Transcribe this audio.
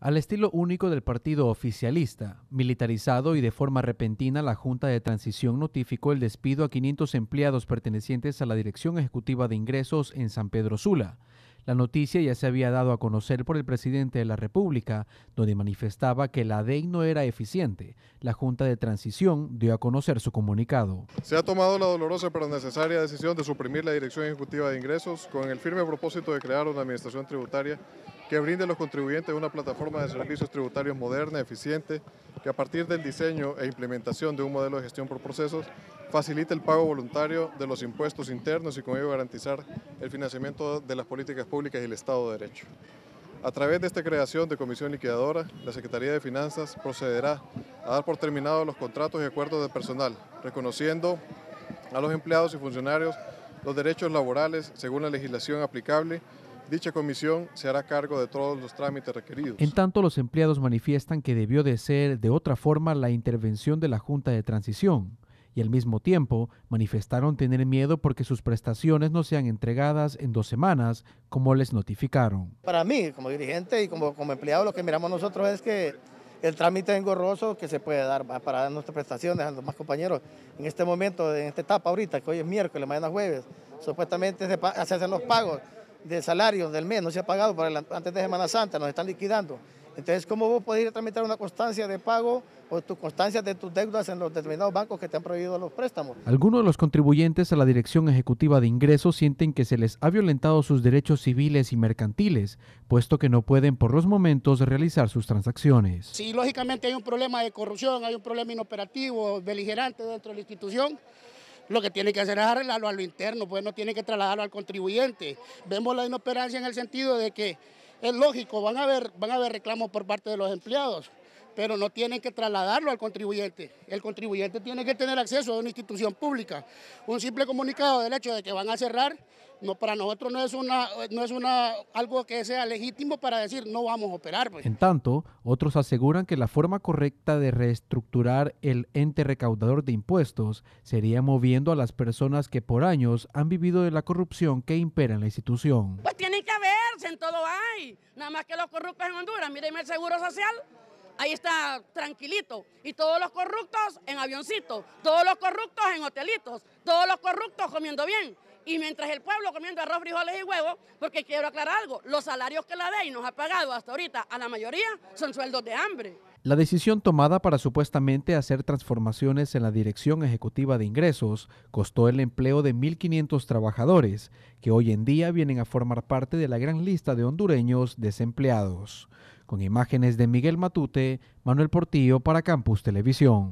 Al estilo único del partido oficialista, militarizado y de forma repentina, la Junta de Transición notificó el despido a 500 empleados pertenecientes a la Dirección Ejecutiva de Ingresos en San Pedro Sula. La noticia ya se había dado a conocer por el presidente de la República, donde manifestaba que la DEI no era eficiente. La Junta de Transición dio a conocer su comunicado. Se ha tomado la dolorosa pero necesaria decisión de suprimir la Dirección Ejecutiva de Ingresos con el firme propósito de crear una administración tributaria que brinde a los contribuyentes una plataforma de servicios tributarios moderna, eficiente, que a partir del diseño e implementación de un modelo de gestión por procesos facilite el pago voluntario de los impuestos internos y con ello garantizar el financiamiento de las políticas públicas y el Estado de Derecho. A través de esta creación de comisión liquidadora, la Secretaría de Finanzas procederá a dar por terminado los contratos y acuerdos de personal, reconociendo a los empleados y funcionarios los derechos laborales según la legislación aplicable Dicha comisión se hará cargo de todos los trámites requeridos. En tanto, los empleados manifiestan que debió de ser de otra forma la intervención de la Junta de Transición y al mismo tiempo manifestaron tener miedo porque sus prestaciones no sean entregadas en dos semanas como les notificaron. Para mí, como dirigente y como, como empleado, lo que miramos nosotros es que el trámite engorroso que se puede dar para dar nuestras prestaciones a los más compañeros en este momento, en esta etapa ahorita, que hoy es miércoles, mañana jueves, supuestamente se, se hacen los pagos de salarios del mes no se ha pagado para antes de Semana Santa, nos están liquidando. Entonces, ¿cómo vos podés ir a tramitar una constancia de pago o tus constancias de tus deudas en los determinados bancos que te han prohibido los préstamos? Algunos de los contribuyentes a la Dirección Ejecutiva de Ingresos sienten que se les ha violentado sus derechos civiles y mercantiles, puesto que no pueden por los momentos realizar sus transacciones. Sí, lógicamente hay un problema de corrupción, hay un problema inoperativo, beligerante dentro de la institución lo que tiene que hacer es arreglarlo a lo interno, pues no tiene que trasladarlo al contribuyente. Vemos la inoperancia en el sentido de que es lógico, van a haber, van a haber reclamos por parte de los empleados, pero no tienen que trasladarlo al contribuyente. El contribuyente tiene que tener acceso a una institución pública. Un simple comunicado del hecho de que van a cerrar, no, para nosotros no es, una, no es una, algo que sea legítimo para decir no vamos a operar. Pues. En tanto, otros aseguran que la forma correcta de reestructurar el ente recaudador de impuestos sería moviendo a las personas que por años han vivido de la corrupción que impera en la institución. Pues tienen que verse, en todo hay. Nada más que los corruptos en Honduras, mírenme el seguro social ahí está tranquilito. Y todos los corruptos en avioncitos, todos los corruptos en hotelitos, todos los corruptos comiendo bien. Y mientras el pueblo comiendo arroz, frijoles y huevos, porque quiero aclarar algo, los salarios que la ley nos ha pagado hasta ahorita a la mayoría son sueldos de hambre. La decisión tomada para supuestamente hacer transformaciones en la Dirección Ejecutiva de Ingresos costó el empleo de 1.500 trabajadores, que hoy en día vienen a formar parte de la gran lista de hondureños desempleados con imágenes de Miguel Matute, Manuel Portillo para Campus Televisión.